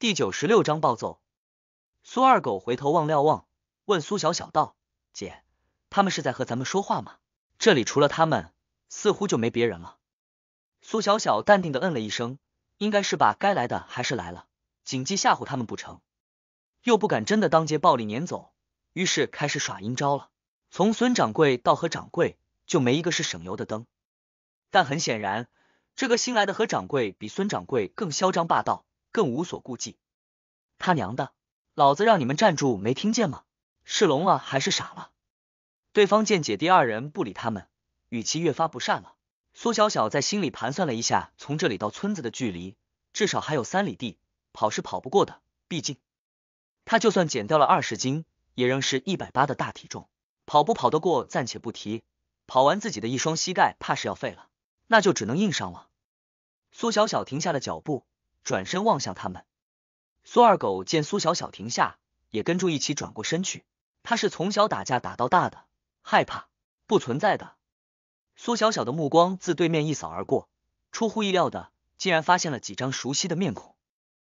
第九十六章暴揍。苏二狗回头望瞭望，问苏小小道：“姐，他们是在和咱们说话吗？这里除了他们，似乎就没别人了。”苏小小淡定的嗯了一声：“应该是吧，该来的还是来了。谨记吓唬他们不成，又不敢真的当街暴力撵走，于是开始耍阴招了。从孙掌柜到何掌柜，就没一个是省油的灯。但很显然，这个新来的何掌柜比孙掌柜更嚣张霸道。”更无所顾忌，他娘的，老子让你们站住，没听见吗？是聋了还是傻了？对方见姐弟二人不理他们，语气越发不善了。苏小小在心里盘算了一下，从这里到村子的距离至少还有三里地，跑是跑不过的。毕竟他就算减掉了二十斤，也仍是一百八的大体重，跑不跑得过暂且不提，跑完自己的一双膝盖怕是要废了，那就只能硬上了。苏小小停下了脚步。转身望向他们，苏二狗见苏小小停下，也跟住一起转过身去。他是从小打架打到大的，害怕不存在的。苏小小的目光自对面一扫而过，出乎意料的，竟然发现了几张熟悉的面孔。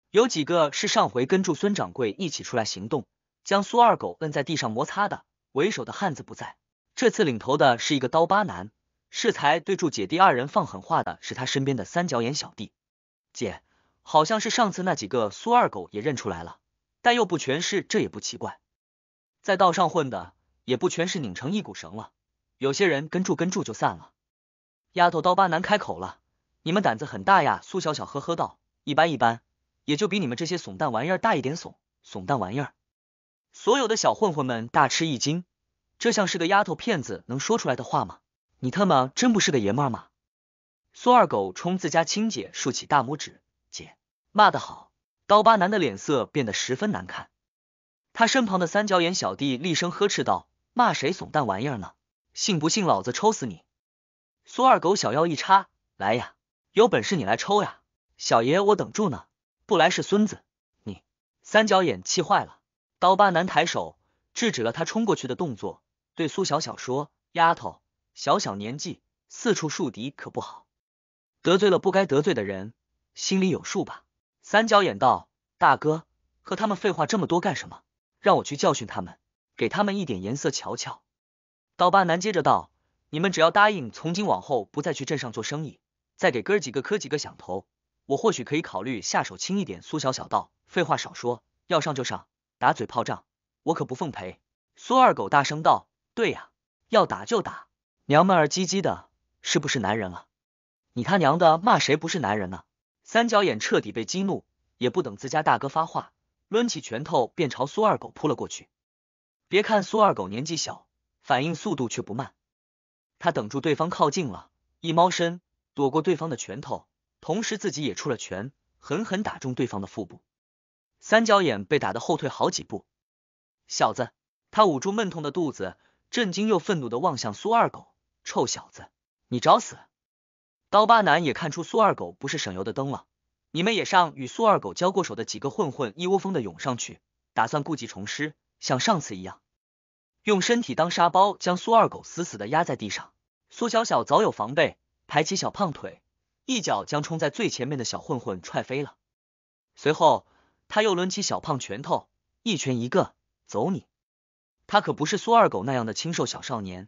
有几个是上回跟住孙掌柜一起出来行动，将苏二狗摁在地上摩擦的。为首的汉子不在，这次领头的是一个刀疤男。适才对住姐弟二人放狠话的是他身边的三角眼小弟，姐。好像是上次那几个苏二狗也认出来了，但又不全是，这也不奇怪，在道上混的也不全是拧成一股绳了，有些人跟住跟住就散了。丫头刀疤男开口了：“你们胆子很大呀！”苏小小呵呵道：“一般一般，也就比你们这些怂蛋玩意儿大一点。怂怂蛋玩意儿。”所有的小混混们大吃一惊，这像是个丫头片子能说出来的话吗？你他妈真不是个爷们儿吗？苏二狗冲自家亲姐竖起大拇指。姐骂得好！刀疤男的脸色变得十分难看，他身旁的三角眼小弟厉声呵斥道：“骂谁怂蛋玩意儿呢？信不信老子抽死你？”苏二狗小腰一插，来呀，有本事你来抽呀，小爷我等住呢，不来是孙子！你三角眼气坏了，刀疤男抬手制止了他冲过去的动作，对苏小小说：“丫头，小小年纪四处树敌可不好，得罪了不该得罪的人。”心里有数吧。三角眼道：“大哥，和他们废话这么多干什么？让我去教训他们，给他们一点颜色瞧瞧。”刀疤男接着道：“你们只要答应从今往后不再去镇上做生意，再给哥几个磕几个响头，我或许可以考虑下手轻一点。”苏小小道：“废话少说，要上就上，打嘴炮仗，我可不奉陪。”苏二狗大声道：“对呀，要打就打，娘们儿唧唧的，是不是男人啊？你他娘的骂谁不是男人呢？”三角眼彻底被激怒，也不等自家大哥发话，抡起拳头便朝苏二狗扑了过去。别看苏二狗年纪小，反应速度却不慢。他等住对方靠近了，一猫身躲过对方的拳头，同时自己也出了拳，狠狠打中对方的腹部。三角眼被打得后退好几步。小子，他捂住闷痛的肚子，震惊又愤怒的望向苏二狗：“臭小子，你找死！”刀疤男也看出苏二狗不是省油的灯了，你们也上与苏二狗交过手的几个混混一窝蜂的涌上去，打算故技重施，像上次一样用身体当沙包将苏二狗死死的压在地上。苏小小早有防备，抬起小胖腿，一脚将冲在最前面的小混混踹飞了。随后他又抡起小胖拳头，一拳一个，走你！他可不是苏二狗那样的清瘦小少年，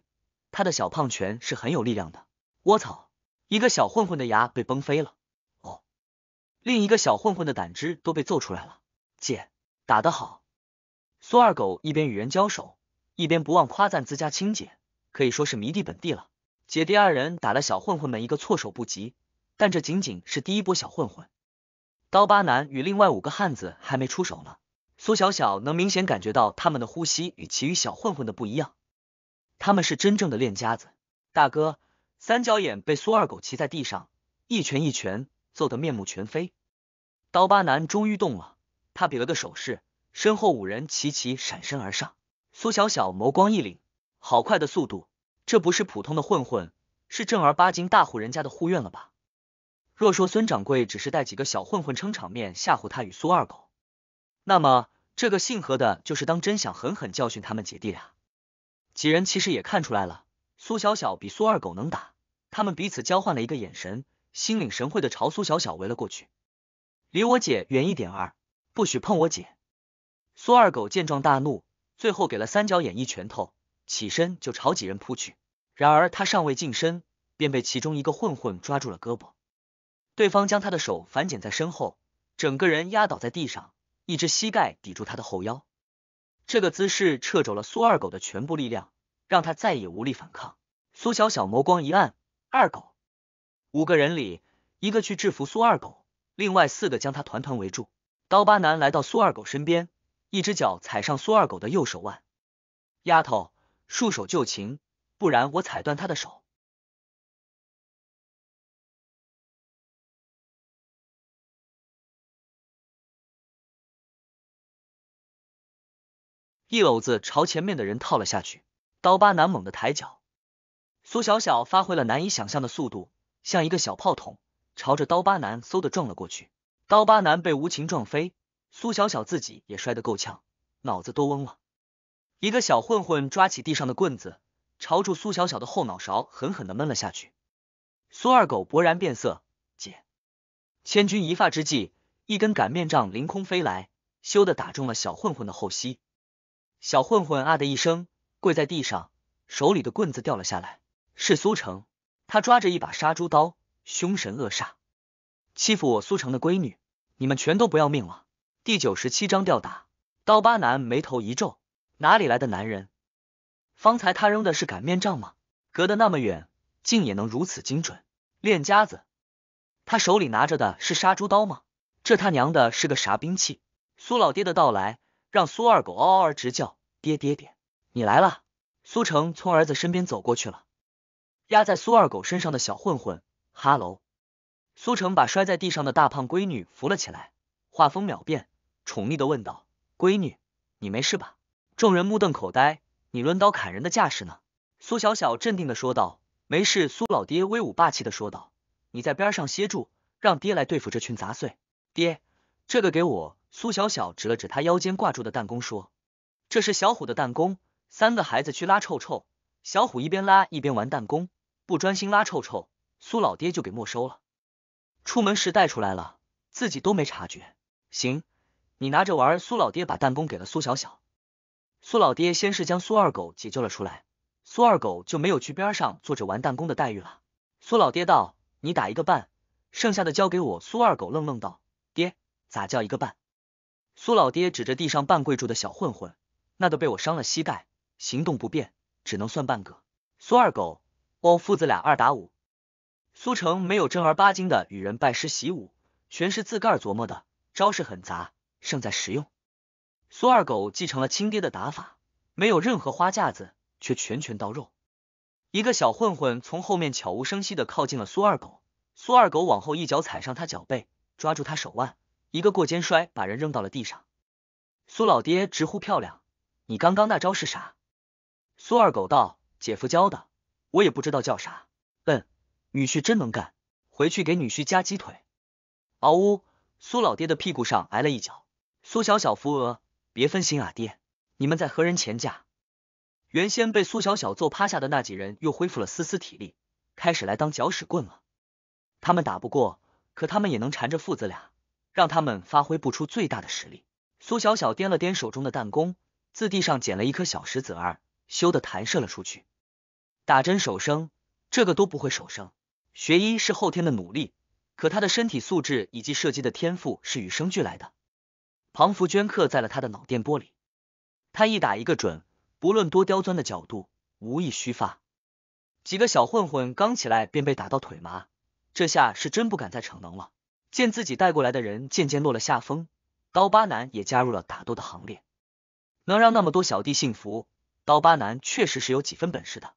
他的小胖拳是很有力量的。卧槽！一个小混混的牙被崩飞了，哦，另一个小混混的胆汁都被揍出来了。姐打得好，苏二狗一边与人交手，一边不忘夸赞自家亲姐，可以说是迷弟本弟了。姐弟二人打了小混混们一个措手不及，但这仅仅是第一波小混混。刀疤男与另外五个汉子还没出手呢，苏小小能明显感觉到他们的呼吸与其余小混混的不一样，他们是真正的练家子。大哥。三角眼被苏二狗骑在地上，一拳一拳揍得面目全非。刀疤男终于动了，他比了个手势，身后五人齐齐闪身而上。苏小小眸光一凛，好快的速度，这不是普通的混混，是正儿八经大户人家的护院了吧？若说孙掌柜只是带几个小混混撑场面吓唬他与苏二狗，那么这个姓何的，就是当真想狠狠教训他们姐弟俩。几人其实也看出来了，苏小小比苏二狗能打。他们彼此交换了一个眼神，心领神会的朝苏小小围了过去。离我姐远一点，不许碰我姐！苏二狗见状大怒，最后给了三角眼一拳头，起身就朝几人扑去。然而他尚未近身，便被其中一个混混抓住了胳膊。对方将他的手反剪在身后，整个人压倒在地上，一只膝盖抵住他的后腰。这个姿势撤走了苏二狗的全部力量，让他再也无力反抗。苏小小眸光一暗。二狗，五个人里一个去制服苏二狗，另外四个将他团团围住。刀疤男来到苏二狗身边，一只脚踩上苏二狗的右手腕，丫头，束手就擒，不然我踩断他的手。一篓子朝前面的人套了下去，刀疤男猛地抬脚。苏小小发挥了难以想象的速度，像一个小炮筒，朝着刀疤男嗖的撞了过去。刀疤男被无情撞飞，苏小小自己也摔得够呛，脑子都嗡了。一个小混混抓起地上的棍子，朝住苏小小的后脑勺狠狠的闷了下去。苏二狗勃然变色，姐！千钧一发之际，一根擀面杖凌空飞来，咻的打中了小混混的后膝。小混混啊的一声跪在地上，手里的棍子掉了下来。是苏城，他抓着一把杀猪刀，凶神恶煞，欺负我苏城的闺女，你们全都不要命了！第九十七章吊打。刀疤男眉头一皱，哪里来的男人？方才他扔的是擀面杖吗？隔得那么远，竟也能如此精准，练家子。他手里拿着的是杀猪刀吗？这他娘的是个啥兵器？苏老爹的到来让苏二狗嗷嗷直叫，爹爹爹，你来了！苏城从儿子身边走过去了。压在苏二狗身上的小混混，哈喽！苏成把摔在地上的大胖闺女扶了起来，画风秒变，宠溺的问道：“闺女，你没事吧？”众人目瞪口呆。你抡刀砍人的架势呢？苏小小镇定的说道：“没事。”苏老爹威武霸气的说道：“你在边上歇住，让爹来对付这群杂碎。”爹，这个给我。”苏小小指了指他腰间挂住的弹弓，说：“这是小虎的弹弓。”三个孩子去拉臭臭，小虎一边拉一边玩弹弓。不专心拉臭臭，苏老爹就给没收了。出门时带出来了，自己都没察觉。行，你拿着玩。苏老爹把弹弓给了苏小小。苏老爹先是将苏二狗解救了出来，苏二狗就没有去边上坐着玩弹弓的待遇了。苏老爹道：“你打一个半，剩下的交给我。”苏二狗愣愣道：“爹，咋叫一个半？”苏老爹指着地上半跪住的小混混：“那个被我伤了膝盖，行动不便，只能算半个。”苏二狗。望父子俩二打五，苏成没有正儿八经的与人拜师习武，全是自个儿琢磨的，招式很杂，胜在实用。苏二狗继承了亲爹的打法，没有任何花架子，却拳拳到肉。一个小混混从后面悄无声息的靠近了苏二狗，苏二狗往后一脚踩上他脚背，抓住他手腕，一个过肩摔把人扔到了地上。苏老爹直呼漂亮，你刚刚那招是啥？苏二狗道：“姐夫教的。”我也不知道叫啥，笨女婿真能干，回去给女婿夹鸡腿。嗷呜！苏老爹的屁股上挨了一脚。苏小小扶额，别分心啊爹，你们在和人前架。原先被苏小小揍趴下的那几人又恢复了丝丝体力，开始来当搅屎棍了。他们打不过，可他们也能缠着父子俩，让他们发挥不出最大的实力。苏小小掂了掂手中的弹弓，自地上捡了一颗小石子儿，咻的弹射了出去。打针、手生，这个都不会手生。学医是后天的努力，可他的身体素质以及射击的天赋是与生俱来的。庞福镌刻在了他的脑电波里，他一打一个准，不论多刁钻的角度，无一虚发。几个小混混刚起来便被打到腿麻，这下是真不敢再逞能了。见自己带过来的人渐渐落了下风，刀疤男也加入了打斗的行列。能让那么多小弟信服，刀疤男确实是有几分本事的。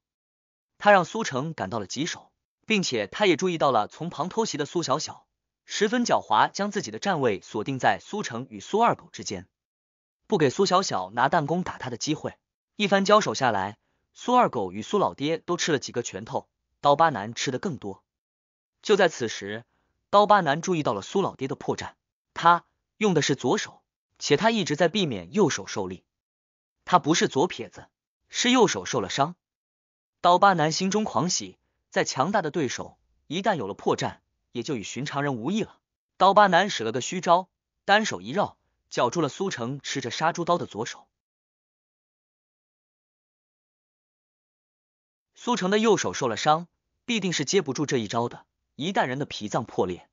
他让苏城感到了棘手，并且他也注意到了从旁偷袭的苏小小，十分狡猾，将自己的站位锁定在苏城与苏二狗之间，不给苏小小拿弹弓打他的机会。一番交手下来，苏二狗与苏老爹都吃了几个拳头，刀疤男吃的更多。就在此时，刀疤男注意到了苏老爹的破绽，他用的是左手，且他一直在避免右手受力，他不是左撇子，是右手受了伤。刀疤男心中狂喜，在强大的对手一旦有了破绽，也就与寻常人无异了。刀疤男使了个虚招，单手一绕，绞住了苏城持着杀猪刀的左手。苏城的右手受了伤，必定是接不住这一招的。一旦人的脾脏破裂，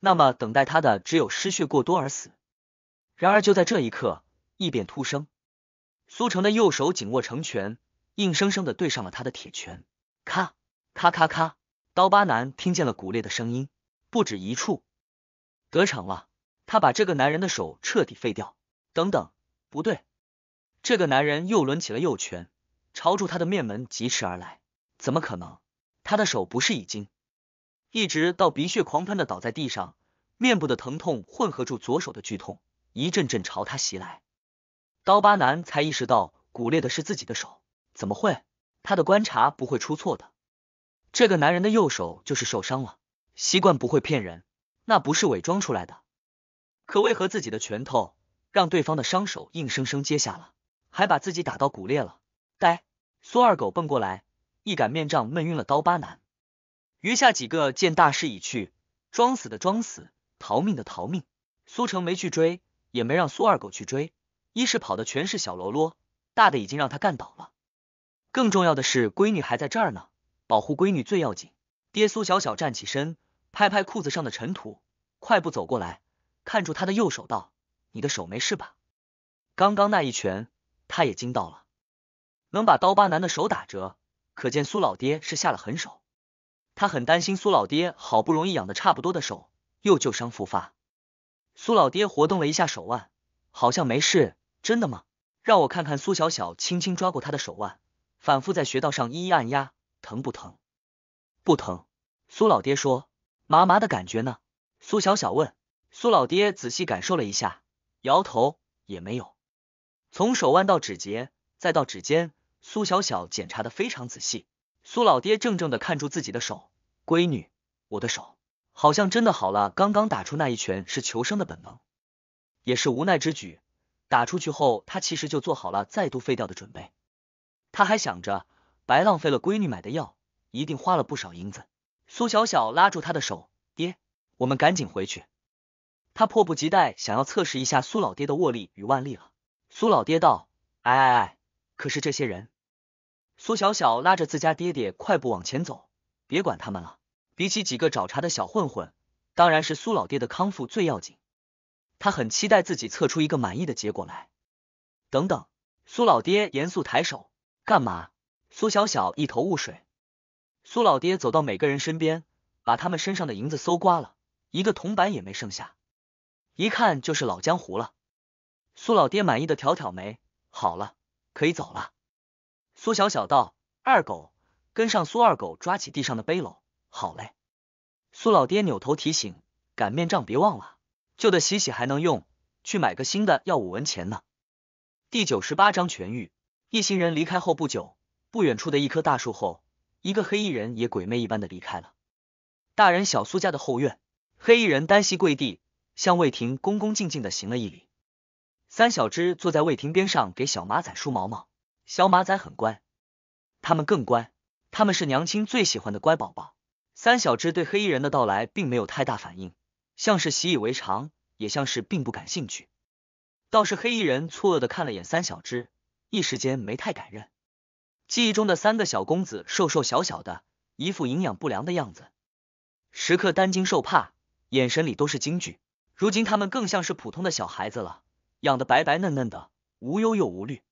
那么等待他的只有失血过多而死。然而就在这一刻，异变突生，苏城的右手紧握成拳。硬生生的对上了他的铁拳，咔咔咔咔，刀疤男听见了骨裂的声音，不止一处，得逞了。他把这个男人的手彻底废掉。等等，不对，这个男人又抡起了右拳，朝住他的面门疾驰而来。怎么可能？他的手不是已经一直到鼻血狂喷的倒在地上，面部的疼痛混合住左手的剧痛，一阵阵朝他袭来。刀疤男才意识到骨裂的是自己的手。怎么会？他的观察不会出错的。这个男人的右手就是受伤了，习惯不会骗人，那不是伪装出来的。可为何自己的拳头让对方的伤手硬生生接下了，还把自己打到骨裂了？呆，苏二狗奔过来，一杆面杖闷晕了刀疤男。余下几个见大势已去，装死的装死，逃命的逃命。苏成没去追，也没让苏二狗去追，一是跑的全是小喽啰，大的已经让他干倒了。更重要的是，闺女还在这儿呢，保护闺女最要紧。爹苏小小站起身，拍拍裤子上的尘土，快步走过来，看住他的右手，道：“你的手没事吧？刚刚那一拳，他也惊到了，能把刀疤男的手打折，可见苏老爹是下了狠手。他很担心苏老爹好不容易养的差不多的手又旧伤复发。苏老爹活动了一下手腕，好像没事。真的吗？让我看看。”苏小小轻轻抓过他的手腕。反复在穴道上一一按压，疼不疼？不疼。苏老爹说：“麻麻的感觉呢？”苏小小问。苏老爹仔细感受了一下，摇头，也没有。从手腕到指节，再到指尖，苏小小检查的非常仔细。苏老爹怔怔的看住自己的手，闺女，我的手好像真的好了。刚刚打出那一拳是求生的本能，也是无奈之举。打出去后，他其实就做好了再度废掉的准备。他还想着白浪费了闺女买的药，一定花了不少银子。苏小小拉住他的手，爹，我们赶紧回去。他迫不及待想要测试一下苏老爹的握力与腕力了。苏老爹道：“哎哎哎，可是这些人……”苏小小拉着自家爹爹快步往前走，别管他们了。比起几个找茬的小混混，当然是苏老爹的康复最要紧。他很期待自己测出一个满意的结果来。等等，苏老爹严肃抬手。干嘛？苏小小一头雾水。苏老爹走到每个人身边，把他们身上的银子搜刮了，一个铜板也没剩下，一看就是老江湖了。苏老爹满意的挑挑眉，好了，可以走了。苏小小道：“二狗，跟上。”苏二狗抓起地上的背篓，好嘞。苏老爹扭头提醒：“擀面杖别忘了，旧的洗洗还能用，去买个新的要五文钱呢。”第九十八章痊愈。一行人离开后不久，不远处的一棵大树后，一个黑衣人也鬼魅一般的离开了。大人小苏家的后院，黑衣人单膝跪地，向魏婷恭恭敬敬的行了一礼。三小只坐在魏婷边上给小马仔梳毛毛，小马仔很乖，他们更乖，他们是娘亲最喜欢的乖宝宝。三小只对黑衣人的到来并没有太大反应，像是习以为常，也像是并不感兴趣。倒是黑衣人错愕的看了眼三小只。一时间没太敢认，记忆中的三个小公子瘦瘦小小的，一副营养不良的样子，时刻担惊受怕，眼神里都是惊惧。如今他们更像是普通的小孩子了，养得白白嫩嫩的，无忧又无虑。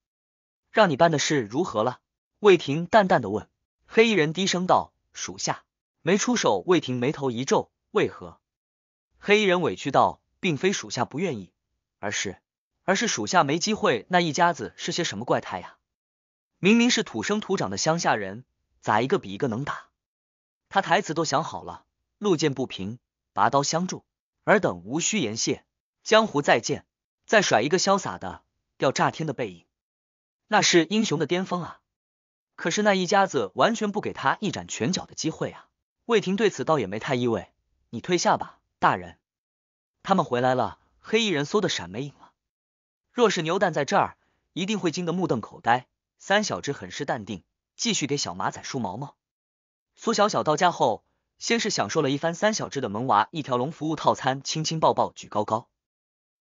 让你办的事如何了？魏婷淡淡的问。黑衣人低声道：“属下没出手。”魏婷眉头一皱：“为何？”黑衣人委屈道：“并非属下不愿意，而是……”而是属下没机会。那一家子是些什么怪胎呀？明明是土生土长的乡下人，咋一个比一个能打？他台词都想好了，路见不平，拔刀相助，尔等无需言谢，江湖再见。再甩一个潇洒的、要炸天的背影，那是英雄的巅峰啊！可是那一家子完全不给他一展拳脚的机会啊！魏婷对此倒也没太意味，你退下吧，大人。他们回来了，黑衣人嗖的闪没影了。若是牛蛋在这儿，一定会惊得目瞪口呆。三小只很是淡定，继续给小马仔梳毛毛。苏小小到家后，先是享受了一番三小只的萌娃一条龙服务套餐，亲亲抱抱举高高。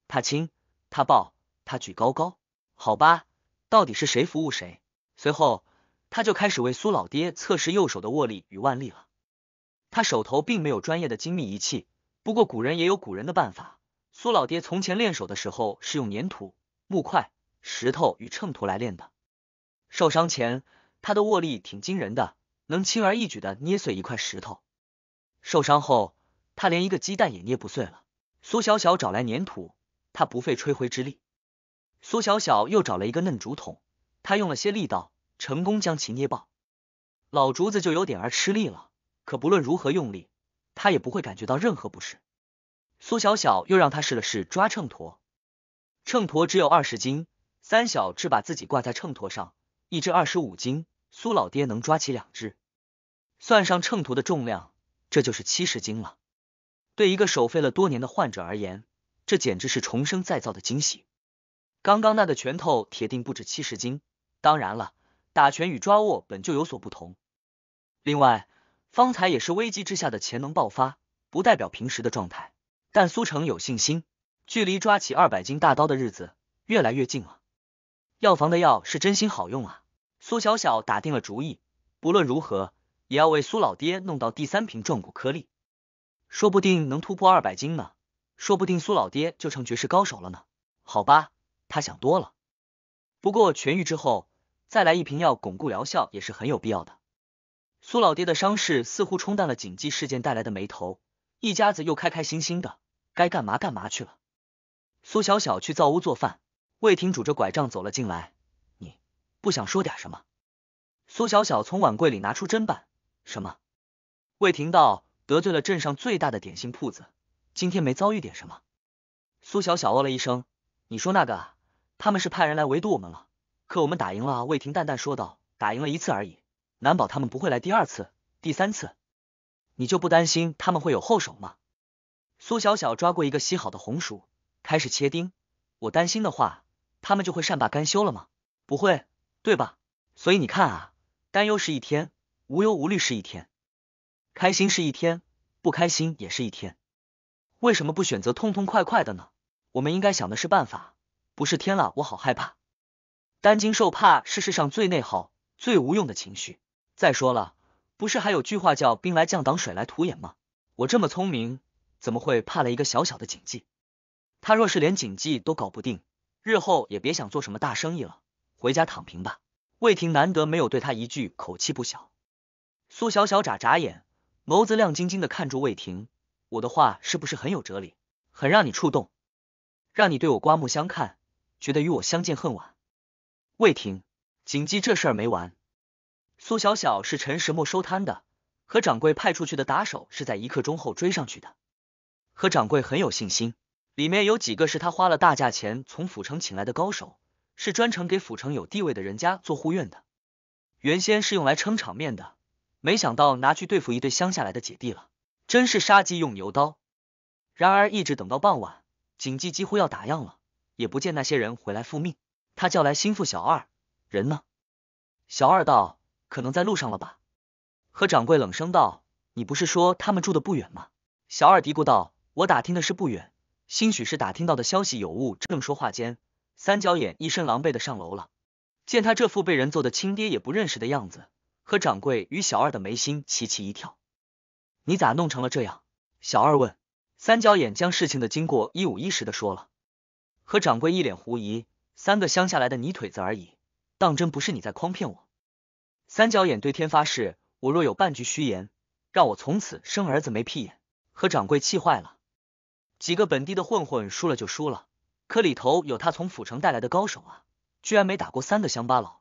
他亲，他抱，他举高高，好吧，到底是谁服务谁？随后，他就开始为苏老爹测试右手的握力与腕力了。他手头并没有专业的精密仪器，不过古人也有古人的办法。苏老爹从前练手的时候是用粘土。木块、石头与秤砣来练的。受伤前，他的握力挺惊人的，能轻而易举的捏碎一块石头。受伤后，他连一个鸡蛋也捏不碎了。苏小小找来粘土，他不费吹灰之力。苏小小又找了一个嫩竹筒，他用了些力道，成功将其捏爆。老竹子就有点儿吃力了，可不论如何用力，他也不会感觉到任何不适。苏小小又让他试了试抓秤砣。秤砣只有二十斤，三小只把自己挂在秤砣上，一只二十五斤，苏老爹能抓起两只，算上秤砣的重量，这就是七十斤了。对一个手废了多年的患者而言，这简直是重生再造的惊喜。刚刚那个拳头铁定不止七十斤，当然了，打拳与抓握本就有所不同。另外，方才也是危机之下的潜能爆发，不代表平时的状态。但苏城有信心。距离抓起二百斤大刀的日子越来越近了。药房的药是真心好用啊！苏小小打定了主意，不论如何也要为苏老爹弄到第三瓶壮骨颗粒，说不定能突破二百斤呢。说不定苏老爹就成绝世高手了呢。好吧，他想多了。不过痊愈之后再来一瓶药巩固疗效也是很有必要的。苏老爹的伤势似乎冲淡了紧急事件带来的眉头，一家子又开开心心的，该干嘛干嘛去了。苏小小去灶屋做饭，魏婷拄着拐杖走了进来。你不想说点什么？苏小小从碗柜里拿出砧板。什么？魏婷道，得罪了镇上最大的点心铺子，今天没遭遇点什么？苏小小哦了一声。你说那个，他们是派人来围堵我们了，可我们打赢了。魏婷淡淡说道，打赢了一次而已，难保他们不会来第二次、第三次。你就不担心他们会有后手吗？苏小小抓过一个洗好的红薯。开始切丁，我担心的话，他们就会善罢甘休了吗？不会，对吧？所以你看啊，担忧是一天，无忧无虑是一天，开心是一天，不开心也是一天。为什么不选择痛痛快快的呢？我们应该想的是办法，不是天啦，我好害怕，担惊受怕是世上最内耗、最无用的情绪。再说了，不是还有句话叫兵来将挡，水来土掩吗？我这么聪明，怎么会怕了一个小小的警记？他若是连谨记都搞不定，日后也别想做什么大生意了，回家躺平吧。魏婷难得没有对他一句口气不小。苏小小眨眨眼，眸子亮晶晶的看住魏婷。我的话是不是很有哲理，很让你触动，让你对我刮目相看，觉得与我相见恨晚？魏婷，谨记这事儿没完。苏小小是陈石墨收摊的，何掌柜派出去的打手是在一刻钟后追上去的，何掌柜很有信心。里面有几个是他花了大价钱从府城请来的高手，是专程给府城有地位的人家做护院的。原先是用来撑场面的，没想到拿去对付一对乡下来的姐弟了，真是杀鸡用牛刀。然而一直等到傍晚，景记几乎要打烊了，也不见那些人回来复命。他叫来心腹小二，人呢？小二道：“可能在路上了吧。”何掌柜冷声道：“你不是说他们住的不远吗？”小二嘀咕道：“我打听的是不远。”兴许是打听到的消息有误。正说话间，三角眼一身狼狈的上楼了。见他这副被人揍的亲爹也不认识的样子，何掌柜与小二的眉心齐齐一跳。你咋弄成了这样？小二问。三角眼将事情的经过一五一十的说了。何掌柜一脸狐疑：三个乡下来的泥腿子而已，当真不是你在诓骗我？三角眼对天发誓：我若有半句虚言，让我从此生儿子没屁眼。何掌柜气坏了。几个本地的混混输了就输了，可里头有他从府城带来的高手啊，居然没打过三个乡巴佬，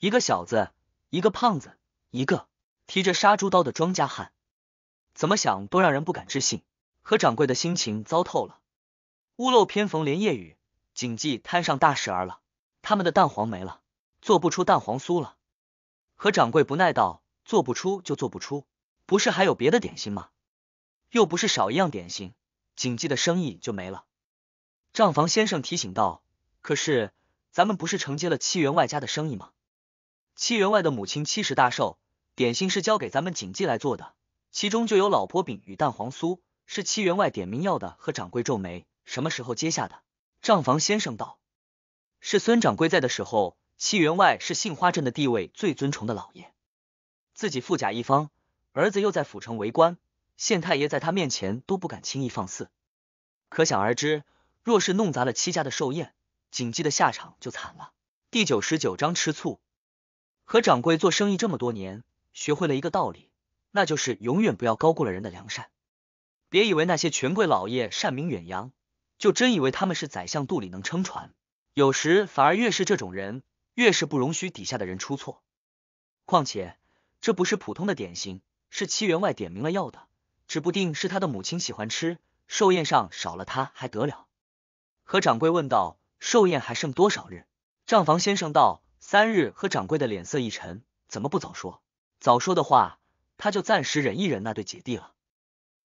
一个小子，一个胖子，一个提着杀猪刀的庄稼汉，怎么想都让人不敢置信。何掌柜的心情糟透了，屋漏偏逢连夜雨，谨记摊上大事儿了，他们的蛋黄没了，做不出蛋黄酥了。何掌柜不耐道：“做不出就做不出，不是还有别的点心吗？又不是少一样点心。”谨记的生意就没了，账房先生提醒道：“可是咱们不是承接了七员外家的生意吗？七员外的母亲七十大寿，点心是交给咱们谨记来做的，其中就有老婆饼与蛋黄酥，是七员外点名要的。”和掌柜皱眉：“什么时候接下的？”账房先生道：“是孙掌柜在的时候，七员外是杏花镇的地位最尊崇的老爷，自己富甲一方，儿子又在府城为官。”县太爷在他面前都不敢轻易放肆，可想而知，若是弄砸了戚家的寿宴，景记的下场就惨了。第九十九章吃醋。和掌柜做生意这么多年，学会了一个道理，那就是永远不要高估了人的良善。别以为那些权贵老爷善名远扬，就真以为他们是宰相肚里能撑船。有时反而越是这种人，越是不容许底下的人出错。况且，这不是普通的点心，是戚员外点名了要的。指不定是他的母亲喜欢吃，寿宴上少了他还得了。何掌柜问道：“寿宴还剩多少日？”账房先生道：“三日。”何掌柜的脸色一沉：“怎么不早说？早说的话，他就暂时忍一忍那对姐弟了。”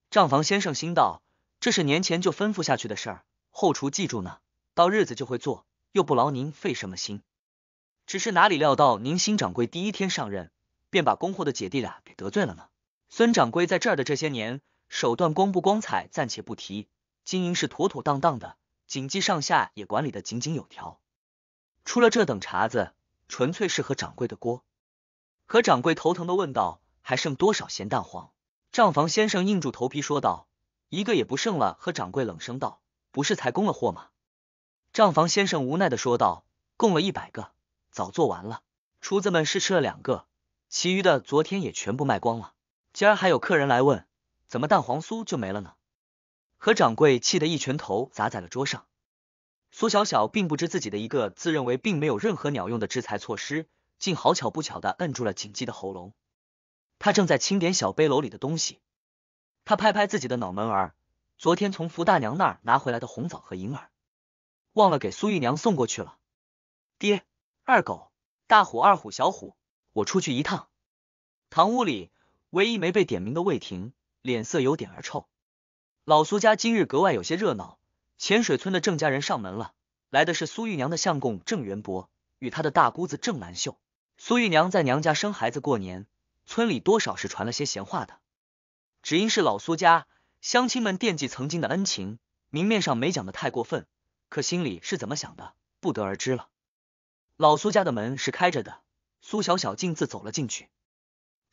账房先生心道：“这是年前就吩咐下去的事儿，后厨记住呢，到日子就会做，又不劳您费什么心。只是哪里料到您新掌柜第一天上任，便把供货的姐弟俩给得罪了呢？”孙掌柜在这儿的这些年，手段光不光彩暂且不提，经营是妥妥当当的，锦记上下也管理的井井有条。出了这等茬子，纯粹是和掌柜的锅。和掌柜头疼的问道：“还剩多少咸蛋黄？”账房先生硬住头皮说道：“一个也不剩了。”和掌柜冷声道：“不是才供了货吗？”账房先生无奈的说道：“供了一百个，早做完了。厨子们试吃了两个，其余的昨天也全部卖光了。”今儿还有客人来问，怎么蛋黄酥就没了呢？何掌柜气得一拳头砸在了桌上。苏小小并不知自己的一个自认为并没有任何鸟用的制裁措施，竟好巧不巧的摁住了锦记的喉咙。他正在清点小背篓里的东西，他拍拍自己的脑门儿，昨天从福大娘那儿拿回来的红枣和银耳，忘了给苏玉娘送过去了。爹，二狗，大虎、二虎、小虎，我出去一趟。堂屋里。唯一没被点名的魏婷脸色有点儿臭。老苏家今日格外有些热闹，浅水村的郑家人上门了。来的是苏玉娘的相公郑元伯与他的大姑子郑兰秀。苏玉娘在娘家生孩子过年，村里多少是传了些闲话的。只因是老苏家，乡亲们惦记曾经的恩情，明面上没讲的太过分，可心里是怎么想的，不得而知了。老苏家的门是开着的，苏小小径自走了进去。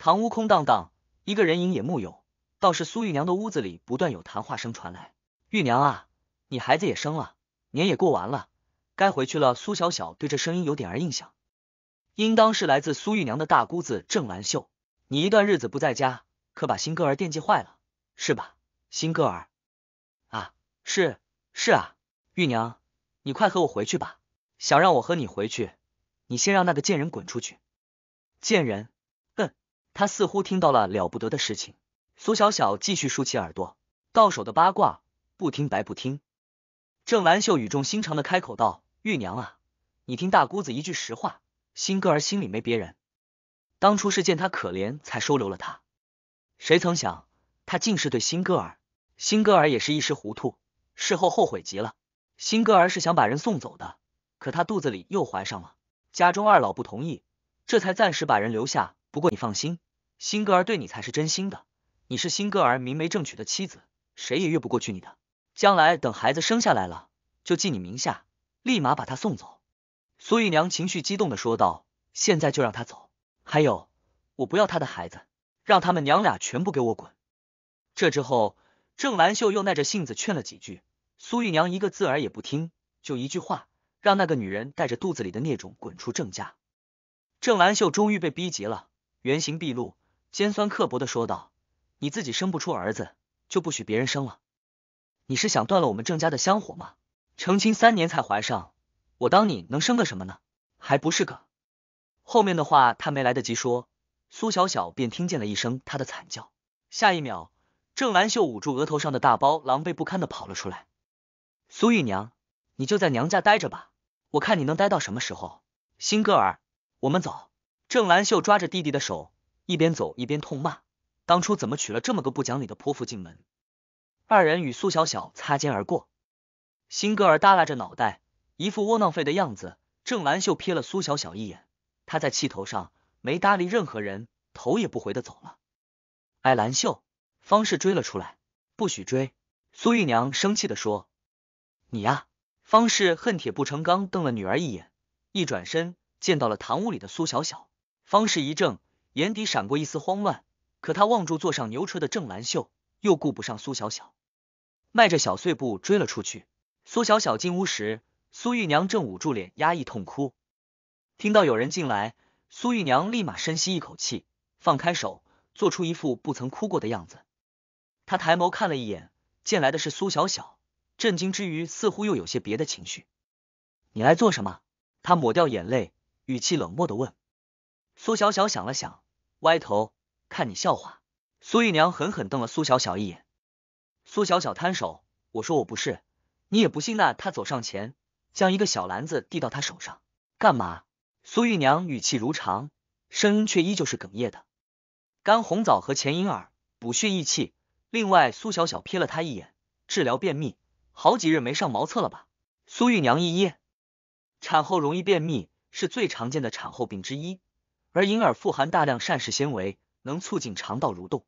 堂屋空荡荡，一个人影也木有。倒是苏玉娘的屋子里不断有谈话声传来。玉娘啊，你孩子也生了，年也过完了，该回去了。苏小小对这声音有点儿印象，应当是来自苏玉娘的大姑子郑兰秀。你一段日子不在家，可把新哥儿惦记坏了，是吧？新哥儿啊，是是啊，玉娘，你快和我回去吧。想让我和你回去，你先让那个贱人滚出去。贱人。他似乎听到了了不得的事情。苏小小继续竖起耳朵，到手的八卦不听白不听。郑兰秀语重心长的开口道：“玉娘啊，你听大姑子一句实话，新歌儿心里没别人。当初是见他可怜才收留了他，谁曾想他竟是对新歌儿。新歌儿也是一时糊涂，事后后悔极了。新歌儿是想把人送走的，可他肚子里又怀上了，家中二老不同意，这才暂时把人留下。不过你放心。”新歌儿对你才是真心的，你是新歌儿明媒正娶的妻子，谁也越不过去你的。将来等孩子生下来了，就记你名下，立马把他送走。苏玉娘情绪激动的说道：“现在就让他走，还有，我不要他的孩子，让他们娘俩全部给我滚。”这之后，郑兰秀又耐着性子劝了几句，苏玉娘一个字儿也不听，就一句话，让那个女人带着肚子里的孽种滚出郑家。郑兰秀终于被逼急了，原形毕露。尖酸刻薄的说道：“你自己生不出儿子，就不许别人生了。你是想断了我们郑家的香火吗？成亲三年才怀上，我当你能生个什么呢？还不是个。”后面的话他没来得及说，苏小小便听见了一声他的惨叫。下一秒，郑兰秀捂住额头上的大包，狼狈不堪的跑了出来。苏玉娘，你就在娘家待着吧，我看你能待到什么时候。新哥儿，我们走。郑兰秀抓着弟弟的手。一边走一边痛骂，当初怎么娶了这么个不讲理的泼妇进门？二人与苏小小擦肩而过，辛格尔耷拉着脑袋，一副窝囊废的样子。郑兰秀瞥了苏小小一眼，她在气头上，没搭理任何人，头也不回的走了。哎，兰秀，方氏追了出来，不许追！苏玉娘生气的说：“你呀！”方氏恨铁不成钢，瞪了女儿一眼，一转身见到了堂屋里的苏小小，方氏一怔。眼底闪过一丝慌乱，可他望住坐上牛车的郑兰秀，又顾不上苏小小，迈着小碎步追了出去。苏小小进屋时，苏玉娘正捂住脸压抑痛哭，听到有人进来，苏玉娘立马深吸一口气，放开手，做出一副不曾哭过的样子。她抬眸看了一眼，见来的是苏小小，震惊之余，似乎又有些别的情绪。你来做什么？她抹掉眼泪，语气冷漠的问。苏小小想了想。歪头看你笑话，苏玉娘狠狠瞪了苏小小一眼。苏小小摊手，我说我不是，你也不信那。她走上前，将一个小篮子递到她手上，干嘛？苏玉娘语气如常，声音却依旧是哽咽的。干红枣和钱银耳，补血益气。另外，苏小小瞥了她一眼，治疗便秘，好几日没上茅厕了吧？苏玉娘一噎，产后容易便秘是最常见的产后病之一。而银耳富含大量膳食纤维，能促进肠道蠕动。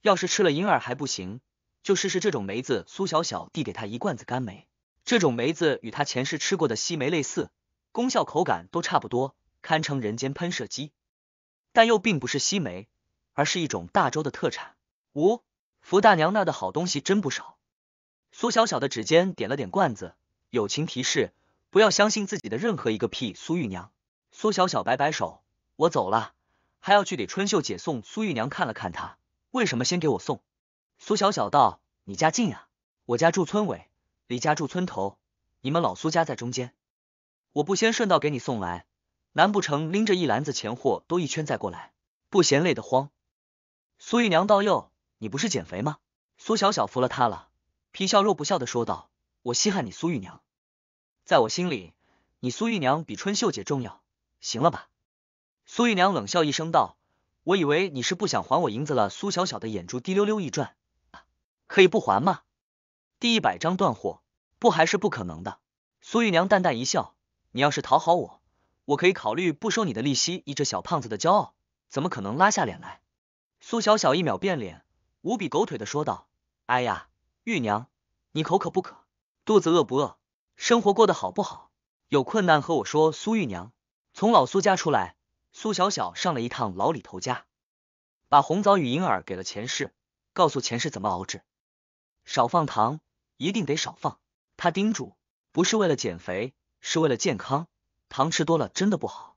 要是吃了银耳还不行，就试试这种梅子。苏小小递给他一罐子干梅，这种梅子与他前世吃过的西梅类似，功效、口感都差不多，堪称人间喷射机。但又并不是西梅，而是一种大周的特产。五福大娘那的好东西真不少。苏小小的指尖点了点罐子。友情提示：不要相信自己的任何一个屁。苏玉娘，苏小小摆摆手。我走了，还要去给春秀姐送。苏玉娘看了看她，为什么先给我送？苏小小道，你家近呀，我家住村尾，李家住村头，你们老苏家在中间，我不先顺道给你送来，难不成拎着一篮子钱货兜一圈再过来，不嫌累得慌？苏玉娘道又，你不是减肥吗？苏小小服了他了，皮笑肉不笑的说道，我稀罕你苏玉娘，在我心里，你苏玉娘比春秀姐重要，行了吧？苏玉娘冷笑一声道：“我以为你是不想还我银子了。”苏小小的眼珠滴溜溜一转，可以不还吗？第一百张断货不还是不可能的？苏玉娘淡淡一笑：“你要是讨好我，我可以考虑不收你的利息。”一这小胖子的骄傲，怎么可能拉下脸来？苏小小一秒变脸，无比狗腿的说道：“哎呀，玉娘，你口渴不渴？肚子饿不饿？生活过得好不好？有困难和我说。”苏玉娘从老苏家出来。苏小小上了一趟老李头家，把红枣与银耳给了前世，告诉前世怎么熬制，少放糖，一定得少放。他叮嘱，不是为了减肥，是为了健康，糖吃多了真的不好。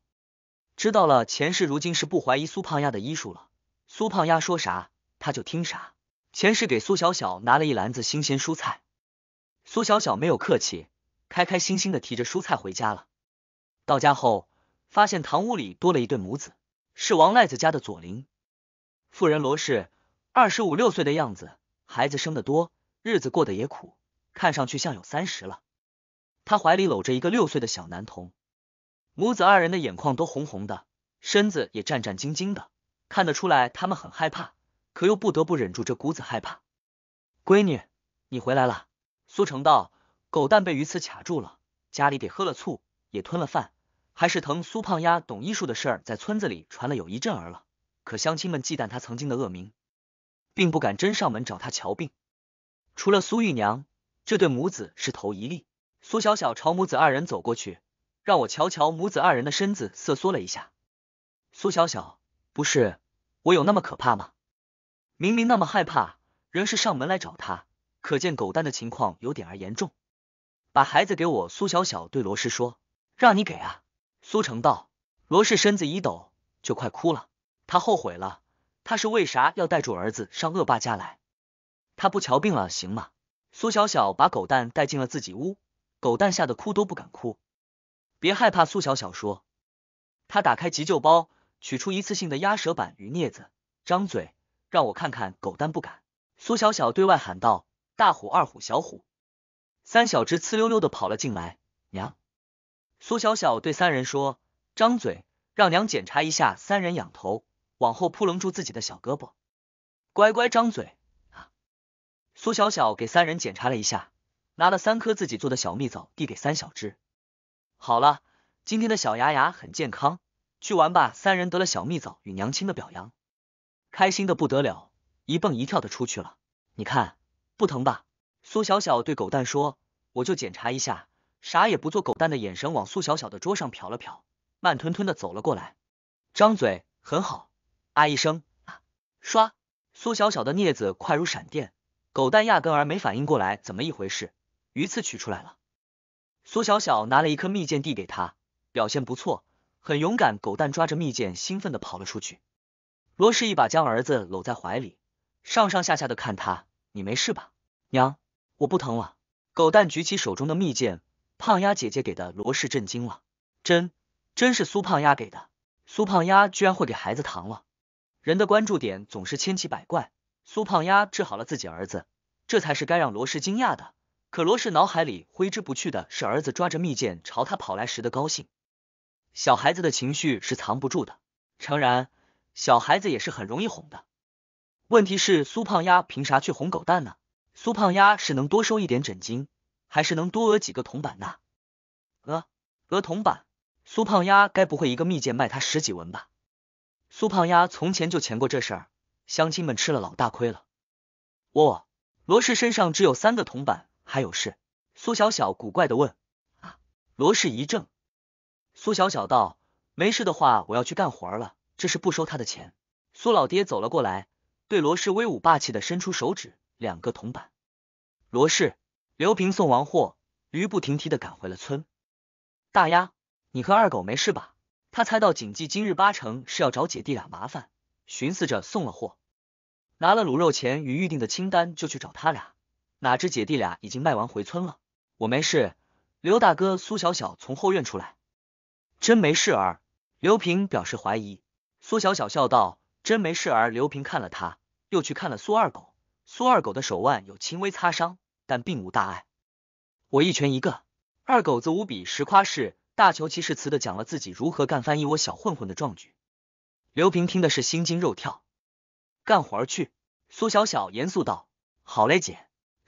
知道了，前世如今是不怀疑苏胖丫的医术了。苏胖丫说啥，他就听啥。前世给苏小小拿了一篮子新鲜蔬菜，苏小小没有客气，开开心心的提着蔬菜回家了。到家后。发现堂屋里多了一对母子，是王赖子家的左邻妇人罗氏，二十五六岁的样子，孩子生的多，日子过得也苦，看上去像有三十了。他怀里搂着一个六岁的小男童，母子二人的眼眶都红红的，身子也战战兢兢的，看得出来他们很害怕，可又不得不忍住这股子害怕。闺女，你回来了。苏成道，狗蛋被鱼刺卡住了，家里给喝了醋，也吞了饭。还是疼苏胖丫懂医术的事儿，在村子里传了有一阵儿了。可乡亲们忌惮他曾经的恶名，并不敢真上门找他瞧病。除了苏玉娘这对母子是头一例。苏小小朝母子二人走过去，让我瞧瞧母子二人的身子，瑟缩了一下。苏小小，不是我有那么可怕吗？明明那么害怕，仍是上门来找他，可见狗蛋的情况有点儿严重。把孩子给我，苏小小对罗氏说：“让你给啊。”苏成道，罗氏身子一抖，就快哭了。他后悔了，他是为啥要带住儿子上恶霸家来？他不瞧病了行吗？苏小小把狗蛋带进了自己屋，狗蛋吓得哭都不敢哭。别害怕，苏小小说。他打开急救包，取出一次性的压舌板与镊子，张嘴让我看看。狗蛋不敢。苏小小对外喊道：“大虎、二虎、小虎，三小只呲溜溜的跑了进来。”娘。苏小小对三人说：“张嘴，让娘检查一下。”三人仰头，往后扑棱住自己的小胳膊，乖乖张嘴。啊！苏小小给三人检查了一下，拿了三颗自己做的小蜜枣递给三小只。好了，今天的小牙牙很健康，去玩吧！三人得了小蜜枣与娘亲的表扬，开心的不得了，一蹦一跳的出去了。你看，不疼吧？苏小小对狗蛋说：“我就检查一下。”啥也不做，狗蛋的眼神往苏小小的桌上瞟了瞟，慢吞吞的走了过来，张嘴很好啊一声，啊，唰，苏小小的镊子快如闪电，狗蛋压根儿没反应过来怎么一回事，鱼刺取出来了。苏小小拿了一颗蜜饯递给他，表现不错，很勇敢。狗蛋抓着蜜饯，兴奋的跑了出去。罗氏一把将儿子搂在怀里，上上下下的看他，你没事吧？娘，我不疼了。狗蛋举起手中的蜜饯。胖丫姐姐给的罗氏震惊了，真真是苏胖丫给的，苏胖丫居然会给孩子糖了。人的关注点总是千奇百怪，苏胖丫治好了自己儿子，这才是该让罗氏惊讶的。可罗氏脑海里挥之不去的是儿子抓着蜜饯朝他跑来时的高兴。小孩子的情绪是藏不住的，诚然，小孩子也是很容易哄的。问题是苏胖丫凭啥去哄狗蛋呢？苏胖丫是能多收一点诊金？还是能多讹几个铜板呐，讹讹铜板，苏胖丫该不会一个蜜饯卖他十几文吧？苏胖丫从前就钱过这事儿，乡亲们吃了老大亏了。我罗氏身上只有三个铜板，还有事。苏小小古怪的问，啊，罗氏一怔。苏小小道，没事的话，我要去干活了，这是不收他的钱。苏老爹走了过来，对罗氏威武霸气的伸出手指，两个铜板。罗氏。刘平送完货，驴不停蹄的赶回了村。大丫，你和二狗没事吧？他猜到景记今日八成是要找姐弟俩麻烦，寻思着送了货，拿了卤肉钱与预定的清单就去找他俩。哪知姐弟俩已经卖完回村了。我没事。刘大哥，苏小小从后院出来，真没事儿。刘平表示怀疑。苏小小笑道：“真没事儿。”刘平看了他，又去看了苏二狗。苏二狗的手腕有轻微擦伤。但并无大碍，我一拳一个，二狗子无比实夸式，大球其士词的讲了自己如何干翻一窝小混混的壮举。刘平听的是心惊肉跳，干活去。苏小小严肃道：“好嘞，姐。”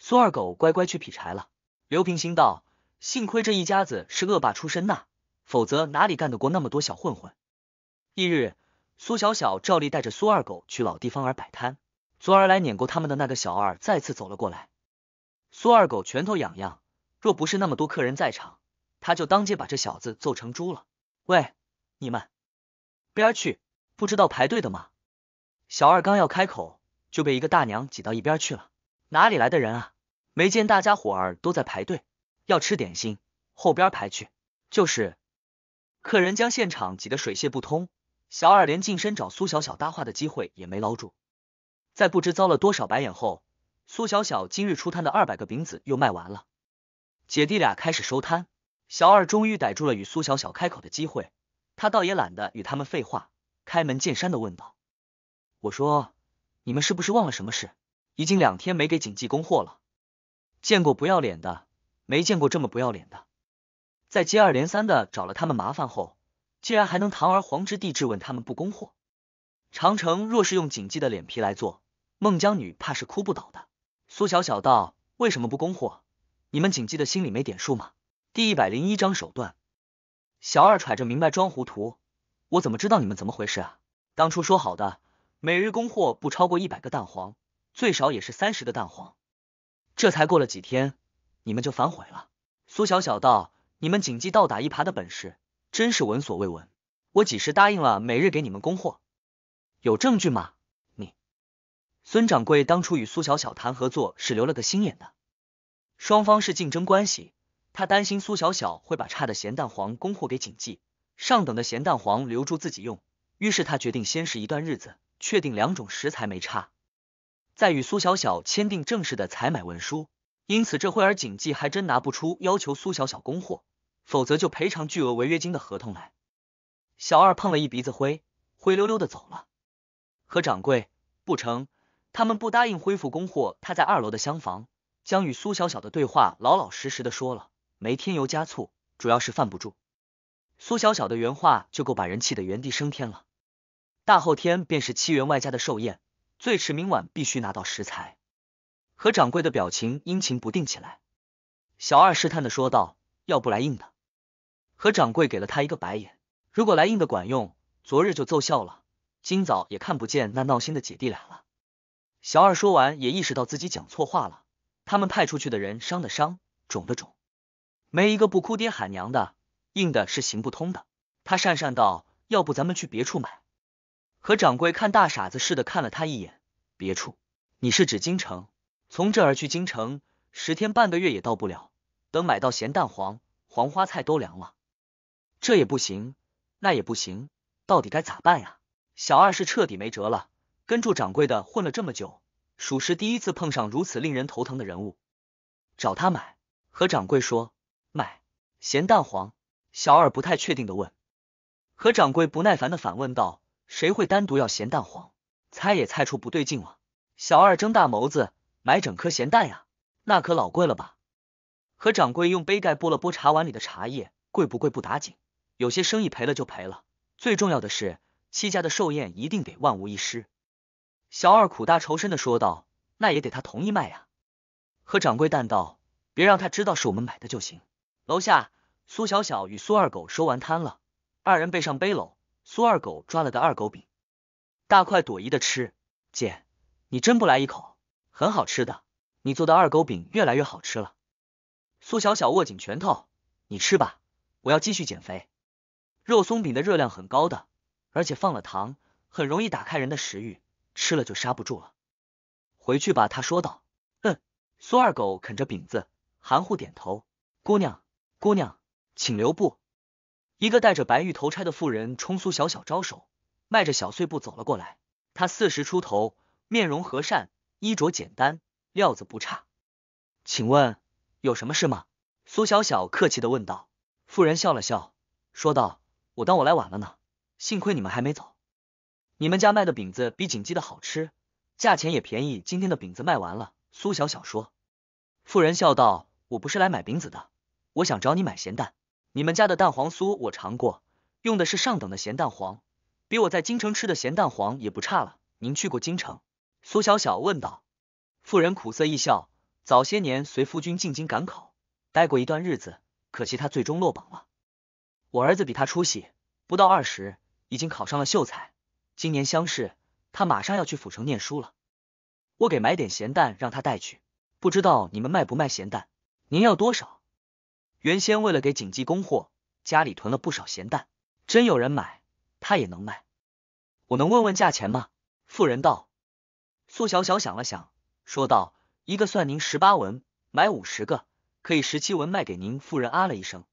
苏二狗乖乖去劈柴了。刘平心道：幸亏这一家子是恶霸出身呐，否则哪里干得过那么多小混混。翌日，苏小小照例带着苏二狗去老地方儿摆摊，昨儿来撵过他们的那个小二再次走了过来。苏二狗拳头痒痒，若不是那么多客人在场，他就当街把这小子揍成猪了。喂，你们边去，不知道排队的吗？小二刚要开口，就被一个大娘挤到一边去了。哪里来的人啊？没见大家伙儿都在排队要吃点心？后边排去。就是，客人将现场挤得水泄不通，小二连近身找苏小小搭话的机会也没捞住，在不知遭了多少白眼后。苏小小今日出摊的二百个饼子又卖完了，姐弟俩开始收摊。小二终于逮住了与苏小小开口的机会，他倒也懒得与他们废话，开门见山的问道：“我说，你们是不是忘了什么事？已经两天没给锦记供货了。见过不要脸的，没见过这么不要脸的。在接二连三的找了他们麻烦后，竟然还能堂而皇之地质问他们不供货。长城若是用锦记的脸皮来做，孟姜女怕是哭不倒的。”苏小小道：“为什么不供货？你们谨记的心里没点数吗？”第一百零一章手段。小二揣着明白装糊涂，我怎么知道你们怎么回事啊？当初说好的每日供货不超过一百个蛋黄，最少也是三十个蛋黄。这才过了几天，你们就反悔了。苏小小道：“你们谨记倒打一耙的本事真是闻所未闻，我几时答应了每日给你们供货？有证据吗？”孙掌柜当初与苏小小谈合作是留了个心眼的，双方是竞争关系，他担心苏小小会把差的咸蛋黄供货给谨记，上等的咸蛋黄留住自己用，于是他决定先试一段日子，确定两种食材没差，再与苏小小签订正式的采买文书。因此这会儿谨记还真拿不出要求苏小小供货，否则就赔偿巨额违约金的合同来。小二碰了一鼻子灰，灰溜溜的走了。何掌柜不成。他们不答应恢复供货，他在二楼的厢房将与苏小小的对话老老实实的说了，没添油加醋，主要是犯不住。苏小小的原话就够把人气得原地升天了。大后天便是七员外家的寿宴，最迟明晚必须拿到食材。何掌柜的表情阴晴不定起来，小二试探的说道：“要不来硬的？”何掌柜给了他一个白眼。如果来硬的管用，昨日就奏效了，今早也看不见那闹心的姐弟俩了。小二说完，也意识到自己讲错话了。他们派出去的人伤的伤，肿的肿，没一个不哭爹喊娘的。硬的是行不通的。他讪讪道：“要不咱们去别处买？”和掌柜看大傻子似的看了他一眼：“别处？你是指京城？从这儿去京城，十天半个月也到不了。等买到咸蛋黄、黄花菜都凉了，这也不行，那也不行，到底该咋办呀？”小二是彻底没辙了。跟住掌柜的混了这么久，属实第一次碰上如此令人头疼的人物。找他买，何掌柜说买咸蛋黄。小二不太确定的问，何掌柜不耐烦的反问道：“谁会单独要咸蛋黄？”猜也猜出不对劲了。小二睁大眸子，买整颗咸蛋呀？那可老贵了吧？何掌柜用杯盖拨了拨茶碗里的茶叶，贵不贵不打紧，有些生意赔了就赔了，最重要的是戚家的寿宴一定得万无一失。小二苦大仇深的说道：“那也得他同意卖呀。”何掌柜淡道：“别让他知道是我们买的就行。”楼下苏小小与苏二狗收完摊了，二人背上背篓，苏二狗抓了个二狗饼，大快朵颐的吃。姐，你真不来一口，很好吃的。你做的二狗饼越来越好吃了。苏小小握紧拳头：“你吃吧，我要继续减肥。肉松饼的热量很高的，而且放了糖，很容易打开人的食欲。”吃了就刹不住了，回去吧，他说道。嗯，苏二狗啃着饼子，含糊点头。姑娘，姑娘，请留步。一个戴着白玉头钗的妇人冲苏小小招手，迈着小碎步走了过来。他四十出头，面容和善，衣着简单，料子不差。请问有什么事吗？苏小小客气的问道。妇人笑了笑，说道：“我当我来晚了呢，幸亏你们还没走。”你们家卖的饼子比锦记的好吃，价钱也便宜。今天的饼子卖完了。苏小小说。妇人笑道：“我不是来买饼子的，我想找你买咸蛋。你们家的蛋黄酥我尝过，用的是上等的咸蛋黄，比我在京城吃的咸蛋黄也不差了。”您去过京城？苏小小问道。妇人苦涩一笑：“早些年随夫君进京赶考，待过一段日子，可惜他最终落榜了。我儿子比他出息，不到二十，已经考上了秀才。”今年乡试，他马上要去府城念书了。我给买点咸蛋让他带去，不知道你们卖不卖咸蛋？您要多少？原先为了给景记供货，家里囤了不少咸蛋，真有人买，他也能卖。我能问问价钱吗？妇人道。苏小小想了想，说道：“一个算您十八文，买五十个可以十七文卖给您。”妇人啊了一声，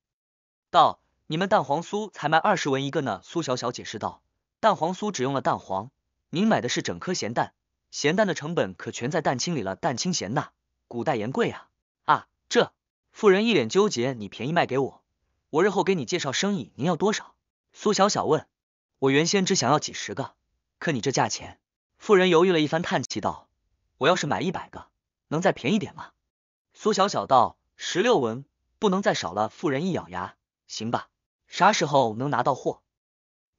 道：“你们蛋黄酥才卖二十文一个呢。”苏小小解释道。蛋黄酥只用了蛋黄，您买的是整颗咸蛋，咸蛋的成本可全在蛋清里了，蛋清咸呐，古代盐贵啊啊！这妇人一脸纠结，你便宜卖给我，我日后给你介绍生意，您要多少？苏小小问。我原先只想要几十个，可你这价钱。妇人犹豫了一番，叹气道，我要是买一百个，能再便宜点吗？苏小小道，十六文，不能再少了。妇人一咬牙，行吧，啥时候能拿到货？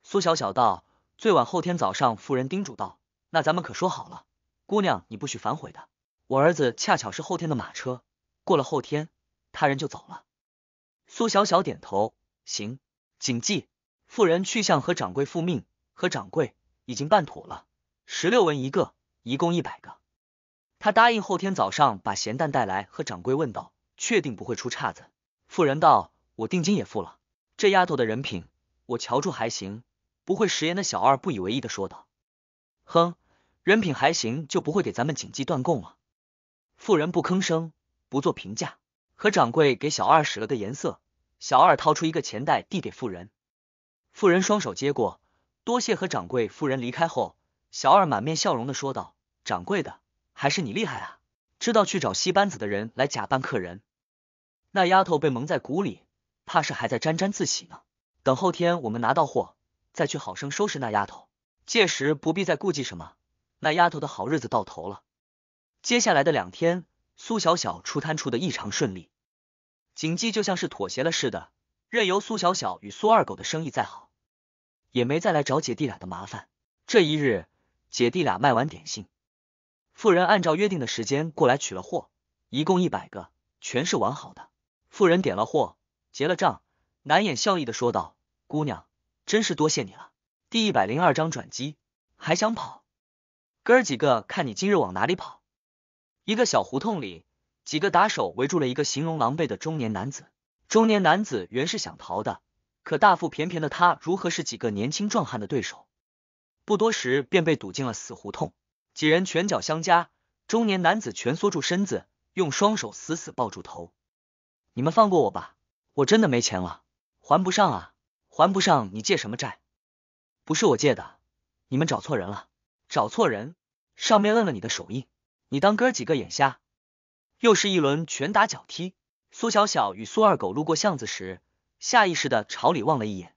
苏小小道。最晚后天早上，妇人叮嘱道：“那咱们可说好了，姑娘你不许反悔的。我儿子恰巧是后天的马车，过了后天，他人就走了。”苏小小点头：“行，谨记。”妇人去向和掌柜复命，和掌柜已经办妥了。十六文一个，一共一百个。他答应后天早上把咸蛋带来。和掌柜问道：“确定不会出岔子？”妇人道：“我定金也付了，这丫头的人品我瞧住还行。”不会食言的小二不以为意的说道：“哼，人品还行，就不会给咱们锦记断供了。”妇人不吭声，不做评价。何掌柜给小二使了个颜色，小二掏出一个钱袋递给妇人，妇人双手接过，多谢何掌柜。妇人离开后，小二满面笑容的说道：“掌柜的，还是你厉害啊，知道去找戏班子的人来假扮客人。那丫头被蒙在鼓里，怕是还在沾沾自喜呢。等后天我们拿到货。”再去好生收拾那丫头，届时不必再顾忌什么，那丫头的好日子到头了。接下来的两天，苏小小出摊出的异常顺利，锦记就像是妥协了似的，任由苏小小与苏二狗的生意再好，也没再来找姐弟俩的麻烦。这一日，姐弟俩卖完点心，妇人按照约定的时间过来取了货，一共一百个，全是完好的。妇人点了货，结了账，难掩笑意的说道：“姑娘。”真是多谢你了。第一百零二章转机，还想跑？哥儿几个，看你今日往哪里跑？一个小胡同里，几个打手围住了一个形容狼狈的中年男子。中年男子原是想逃的，可大腹便便的他如何是几个年轻壮汉的对手？不多时便被堵进了死胡同。几人拳脚相加，中年男子蜷缩住身子，用双手死死抱住头。你们放过我吧，我真的没钱了，还不上啊！还不上你借什么债？不是我借的，你们找错人了，找错人！上面摁了你的手印，你当哥几个眼瞎？又是一轮拳打脚踢。苏小小与苏二狗路过巷子时，下意识的朝里望了一眼。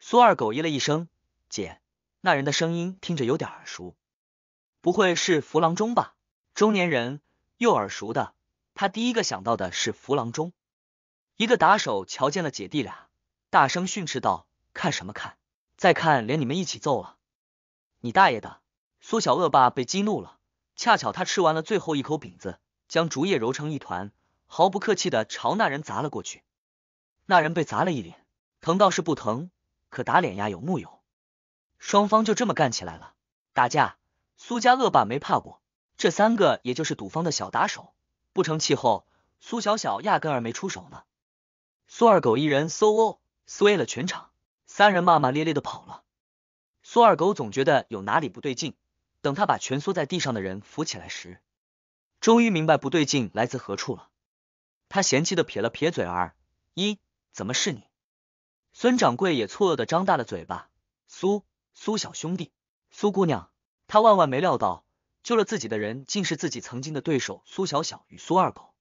苏二狗咦了一声：“姐，那人的声音听着有点耳熟，不会是扶郎中吧？”中年人又耳熟的，他第一个想到的是扶郎中。一个打手瞧见了姐弟俩。大声训斥道：“看什么看？再看，连你们一起揍了！”你大爷的！苏小恶霸被激怒了，恰巧他吃完了最后一口饼子，将竹叶揉成一团，毫不客气的朝那人砸了过去。那人被砸了一脸，疼倒是不疼，可打脸呀，有木有？双方就这么干起来了，打架。苏家恶霸没怕过，这三个也就是赌方的小打手，不成气候。苏小小压根儿没出手呢，苏二狗一人 SOO。摔了全场，三人骂骂咧咧的跑了。苏二狗总觉得有哪里不对劲，等他把蜷缩在地上的人扶起来时，终于明白不对劲来自何处了。他嫌弃的撇了撇嘴儿，一怎么是你？孙掌柜也错愕的张大了嘴巴。苏苏小兄弟，苏姑娘，他万万没料到救了自己的人竟是自己曾经的对手苏小小与苏二狗。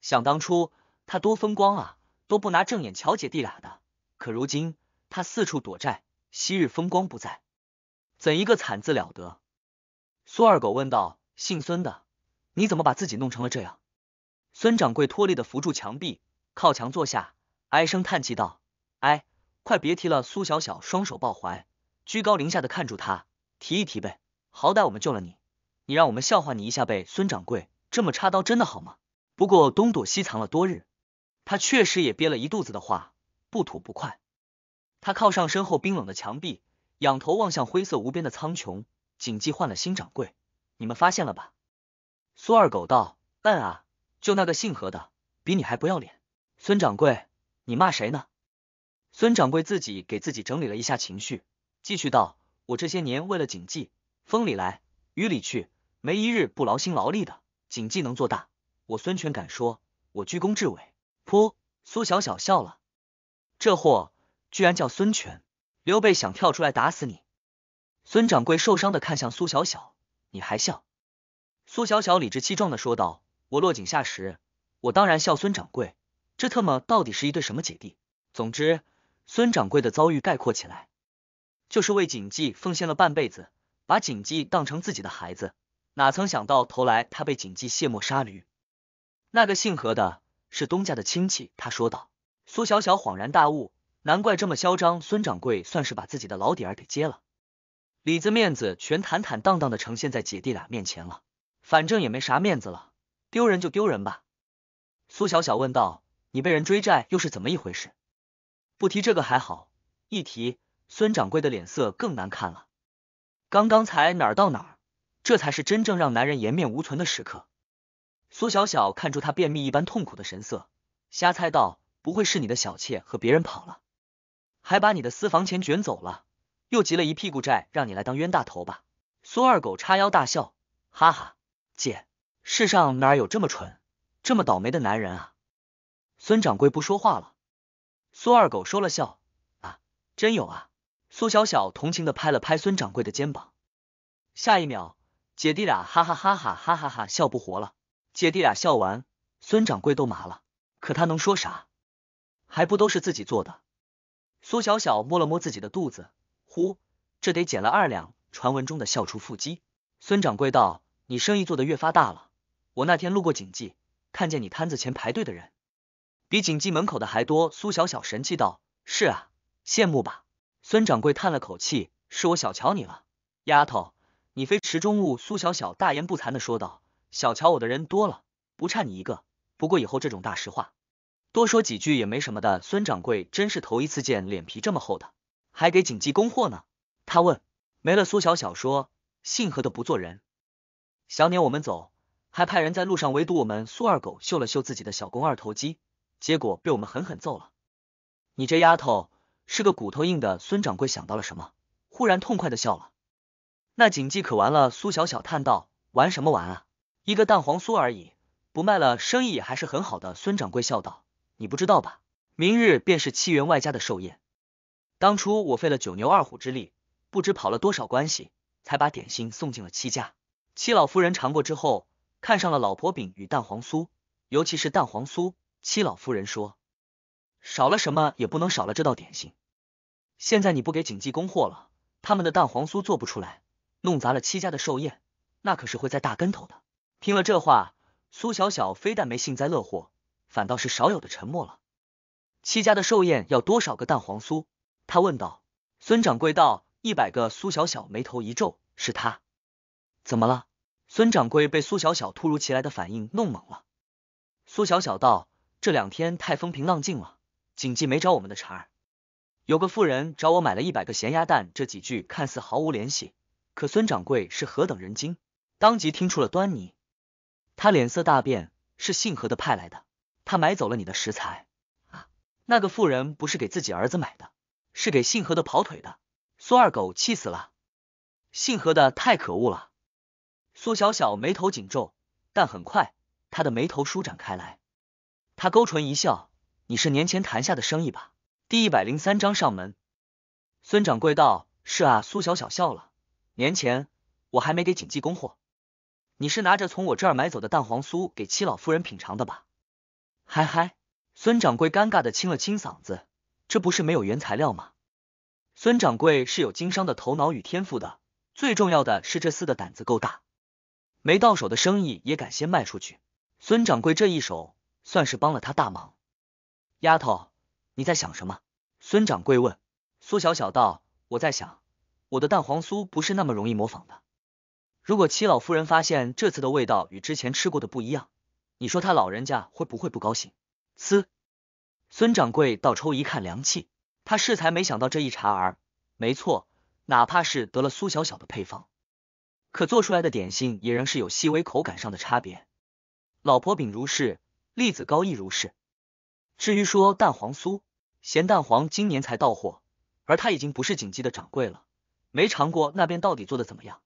想当初他多风光啊！都不拿正眼瞧姐弟俩的，可如今他四处躲债，昔日风光不再，怎一个惨字了得？苏二狗问道：“姓孙的，你怎么把自己弄成了这样？”孙掌柜脱力的扶住墙壁，靠墙坐下，唉声叹气道：“哎，快别提了。”苏小小双手抱怀，居高临下的看住他，提一提呗，好歹我们救了你，你让我们笑话你一下呗。孙掌柜这么插刀真的好吗？不过东躲西藏了多日。他确实也憋了一肚子的话，不吐不快。他靠上身后冰冷的墙壁，仰头望向灰色无边的苍穹。谨记换了新掌柜，你们发现了吧？苏二狗道：“笨啊，就那个姓何的，比你还不要脸。”孙掌柜，你骂谁呢？孙掌柜自己给自己整理了一下情绪，继续道：“我这些年为了谨记，风里来雨里去，没一日不劳心劳力的。谨记能做大，我孙权敢说，我居功至伟。”噗！苏小小笑了，这货居然叫孙权、刘备想跳出来打死你！孙掌柜受伤的看向苏小小，你还笑？苏小小理直气壮的说道：“我落井下石，我当然笑。”孙掌柜，这特么到底是一对什么姐弟？总之，孙掌柜的遭遇概括起来，就是为锦记奉献了半辈子，把锦记当成自己的孩子，哪曾想到头来他被锦记卸磨杀驴。那个姓何的。是东家的亲戚，他说道。苏小小恍然大悟，难怪这么嚣张。孙掌柜算是把自己的老底儿给揭了，里子面子全坦坦荡荡的呈现在姐弟俩面前了。反正也没啥面子了，丢人就丢人吧。苏小小问道：“你被人追债又是怎么一回事？”不提这个还好，一提，孙掌柜的脸色更难看了。刚刚才哪儿到哪儿，这才是真正让男人颜面无存的时刻。苏小小看出他便秘一般痛苦的神色，瞎猜道：“不会是你的小妾和别人跑了，还把你的私房钱卷走了，又急了一屁股债，让你来当冤大头吧？”苏二狗叉腰大笑：“哈哈，姐，世上哪有这么蠢、这么倒霉的男人啊？”孙掌柜不说话了。苏二狗收了笑：“啊，真有啊！”苏小小同情的拍了拍孙掌柜的肩膀。下一秒，姐弟俩哈哈哈哈哈哈哈笑不活了。姐弟俩笑完，孙掌柜都麻了，可他能说啥？还不都是自己做的？苏小小摸了摸自己的肚子，呼，这得减了二两传闻中的笑出腹肌。孙掌柜道：“你生意做的越发大了，我那天路过锦记，看见你摊子前排队的人，比锦记门口的还多。”苏小小神气道：“是啊，羡慕吧？”孙掌柜叹了口气：“是我小瞧你了，丫头，你非池中物。”苏小小大言不惭的说道。小瞧我的人多了，不差你一个。不过以后这种大实话，多说几句也没什么的。孙掌柜真是头一次见脸皮这么厚的，还给锦记供货呢。他问，没了。苏小小说，姓何的不做人，想撵我们走，还派人在路上。围堵我们苏二狗秀了秀自己的小肱二头肌，结果被我们狠狠揍了。你这丫头是个骨头硬的。孙掌柜想到了什么，忽然痛快的笑了。那锦记可完了。苏小小叹道，玩什么玩啊？一个蛋黄酥而已，不卖了，生意也还是很好的。孙掌柜笑道：“你不知道吧？明日便是七员外家的寿宴。当初我费了九牛二虎之力，不知跑了多少关系，才把点心送进了戚家。戚老夫人尝过之后，看上了老婆饼与蛋黄酥，尤其是蛋黄酥。戚老夫人说，少了什么也不能少了这道点心。现在你不给锦记供货了，他们的蛋黄酥做不出来，弄砸了戚家的寿宴，那可是会栽大跟头的。”听了这话，苏小小非但没幸灾乐祸，反倒是少有的沉默了。戚家的寿宴要多少个蛋黄酥？他问道。孙掌柜道一百个。苏小小眉头一皱，是他怎么了？孙掌柜被苏小小突如其来的反应弄懵了。苏小小道：这两天太风平浪静了，谨记没找我们的茬儿。有个妇人找我买了一百个咸鸭蛋。这几句看似毫无联系，可孙掌柜是何等人精，当即听出了端倪。他脸色大变，是姓何的派来的。他买走了你的食材啊！那个妇人不是给自己儿子买的，是给姓何的跑腿的。苏二狗气死了，姓何的太可恶了。苏小小眉头紧皱，但很快他的眉头舒展开来，他勾唇一笑：“你是年前谈下的生意吧？”第一百零三章上门。孙掌柜道：“是啊。”苏小小笑了。年前我还没给锦记供货。你是拿着从我这儿买走的蛋黄酥给七老夫人品尝的吧？嗨嗨，孙掌柜尴尬的清了清嗓子，这不是没有原材料吗？孙掌柜是有经商的头脑与天赋的，最重要的是这厮的胆子够大，没到手的生意也敢先卖出去。孙掌柜这一手算是帮了他大忙。丫头，你在想什么？孙掌柜问。苏小小道，我在想，我的蛋黄酥不是那么容易模仿的。如果七老夫人发现这次的味道与之前吃过的不一样，你说他老人家会不会不高兴？呲！孙掌柜倒抽一看凉气，他适才没想到这一茬儿。没错，哪怕是得了苏小小的配方，可做出来的点心也仍是有细微口感上的差别。老婆饼如是，栗子糕亦如是。至于说蛋黄酥，咸蛋黄今年才到货，而他已经不是锦记的掌柜了，没尝过那边到底做的怎么样。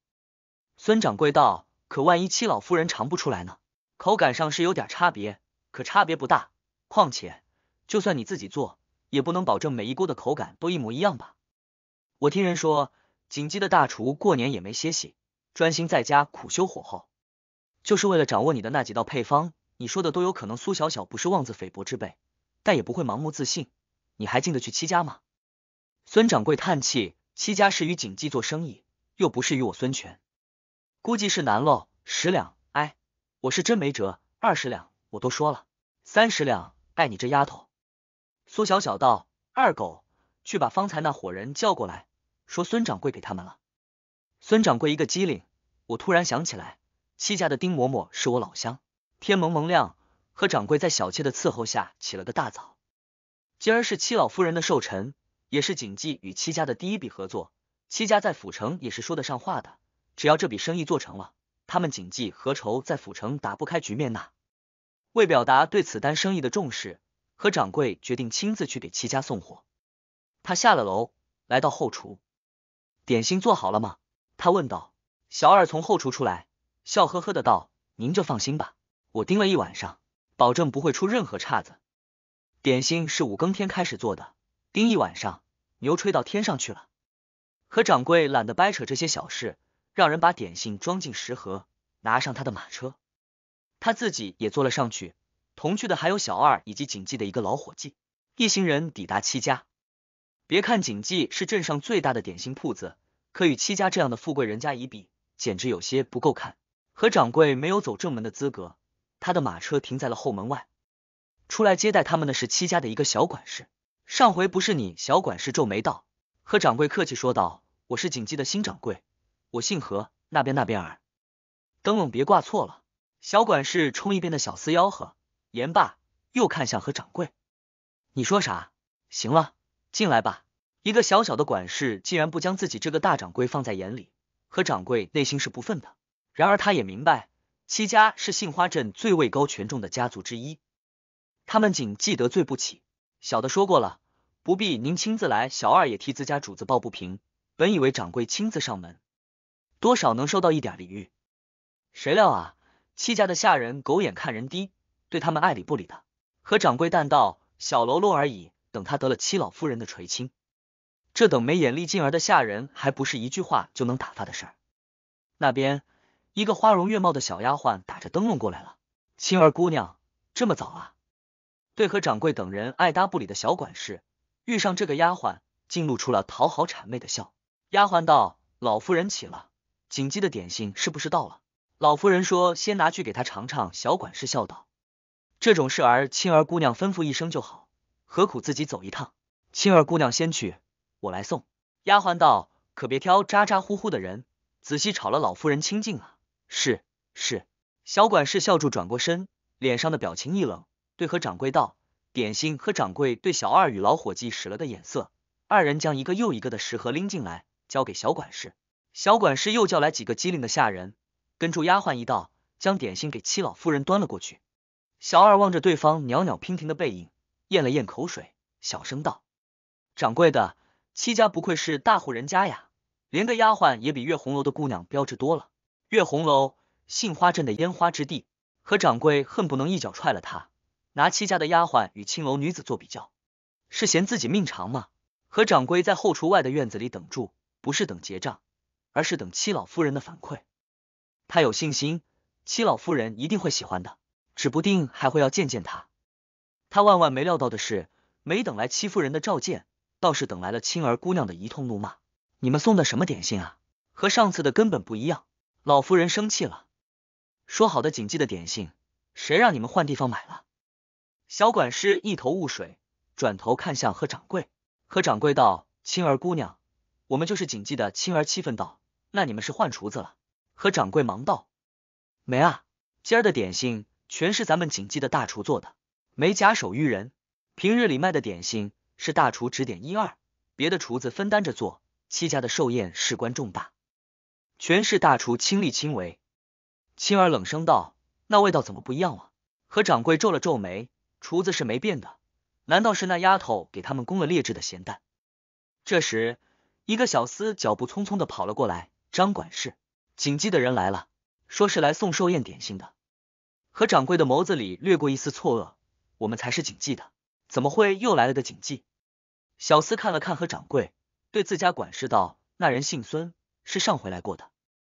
孙掌柜道：“可万一七老夫人尝不出来呢？口感上是有点差别，可差别不大。况且，就算你自己做，也不能保证每一锅的口感都一模一样吧？我听人说，锦记的大厨过年也没歇息，专心在家苦修火候，就是为了掌握你的那几道配方。你说的都有可能。苏小小不是妄自菲薄之辈，但也不会盲目自信。你还进得去戚家吗？”孙掌柜叹气：“戚家是与锦记做生意，又不是与我孙权。”估计是难喽，十两，哎，我是真没辙，二十两，我都说了，三十两，哎，你这丫头。苏小小道：“二狗，去把方才那伙人叫过来，说孙掌柜给他们了。”孙掌柜一个机灵，我突然想起来，戚家的丁嬷嬷是我老乡。天蒙蒙亮，和掌柜在小妾的伺候下起了个大早。今儿是戚老夫人的寿辰，也是谨记与戚家的第一笔合作。戚家在府城也是说得上话的。只要这笔生意做成了，他们谨记何愁在府城打不开局面呢？为表达对此单生意的重视，何掌柜决定亲自去给齐家送货。他下了楼，来到后厨，点心做好了吗？他问道。小二从后厨出来，笑呵呵的道：“您就放心吧，我盯了一晚上，保证不会出任何岔子。点心是五更天开始做的，盯一晚上，牛吹到天上去了。”何掌柜懒得掰扯这些小事。让人把点心装进食盒，拿上他的马车，他自己也坐了上去。同去的还有小二以及锦记的一个老伙计。一行人抵达七家。别看锦记是镇上最大的点心铺子，可与七家这样的富贵人家一比，简直有些不够看。何掌柜没有走正门的资格，他的马车停在了后门外。出来接待他们的是七家的一个小管事。上回不是你？小管事皱眉道。何掌柜客气说道：“我是锦记的新掌柜。”我姓何，那边那边儿，灯笼别挂错了。小管事冲一边的小厮吆喝，言罢又看向何掌柜：“你说啥？行了，进来吧。”一个小小的管事竟然不将自己这个大掌柜放在眼里，何掌柜内心是不忿的。然而他也明白，戚家是杏花镇最位高权重的家族之一，他们谨记得罪不起。小的说过了，不必您亲自来，小二也替自家主子抱不平。本以为掌柜亲自上门。多少能受到一点礼遇，谁料啊？戚家的下人狗眼看人低，对他们爱理不理的。和掌柜淡道：“小喽啰而已。”等他得了戚老夫人的垂青，这等没眼力劲儿的下人还不是一句话就能打发的事儿。那边一个花容月貌的小丫鬟打着灯笼过来了：“青儿姑娘，这么早啊？”对和掌柜等人爱搭不理的小管事，遇上这个丫鬟，竟露出了讨好谄媚的笑。丫鬟道：“老夫人起了。”锦鸡的点心是不是到了？老夫人说先拿去给她尝尝。小管事笑道：“这种事儿青儿姑娘吩咐一声就好，何苦自己走一趟？”青儿姑娘先去，我来送。丫鬟道：“可别挑咋咋呼呼的人，仔细吵了老夫人清净啊！”是是。小管事笑住转过身，脸上的表情一冷，对何掌柜道：“点心。”何掌柜对小二与老伙计使了个眼色，二人将一个又一个的食盒拎进来，交给小管事。小管事又叫来几个机灵的下人，跟住丫鬟一道，将点心给七老夫人端了过去。小二望着对方袅袅娉婷的背影，咽了咽口水，小声道：“掌柜的，戚家不愧是大户人家呀，连个丫鬟也比月红楼的姑娘标致多了。月红楼，杏花镇的烟花之地。何掌柜恨不能一脚踹了他，拿戚家的丫鬟与青楼女子做比较，是嫌自己命长吗？何掌柜在后厨外的院子里等住，不是等结账。”而是等七老夫人的反馈，他有信心，七老夫人一定会喜欢的，指不定还会要见见他。他万万没料到的是，没等来七夫人的召见，倒是等来了青儿姑娘的一通怒骂：“你们送的什么点心啊？和上次的根本不一样！”老夫人生气了，说：“好的，锦记的点心，谁让你们换地方买了？”小管事一头雾水，转头看向何掌柜。何掌柜道：“青儿姑娘，我们就是锦记的。”青儿气愤道。那你们是换厨子了？何掌柜忙道：“没啊，今儿的点心全是咱们锦记的大厨做的，没假手于人。平日里卖的点心是大厨指点一二，别的厨子分担着做。戚家的寿宴事关重大，全是大厨亲力亲为。”青儿冷声道：“那味道怎么不一样了？”何掌柜皱了皱眉：“厨子是没变的，难道是那丫头给他们供了劣质的咸蛋？”这时，一个小厮脚步匆匆的跑了过来。张管事，锦记的人来了，说是来送寿宴点心的。何掌柜的眸子里掠过一丝错愕，我们才是锦记的，怎么会又来了个锦记？小厮看了看何掌柜，对自家管事道：“那人姓孙，是上回来过的。”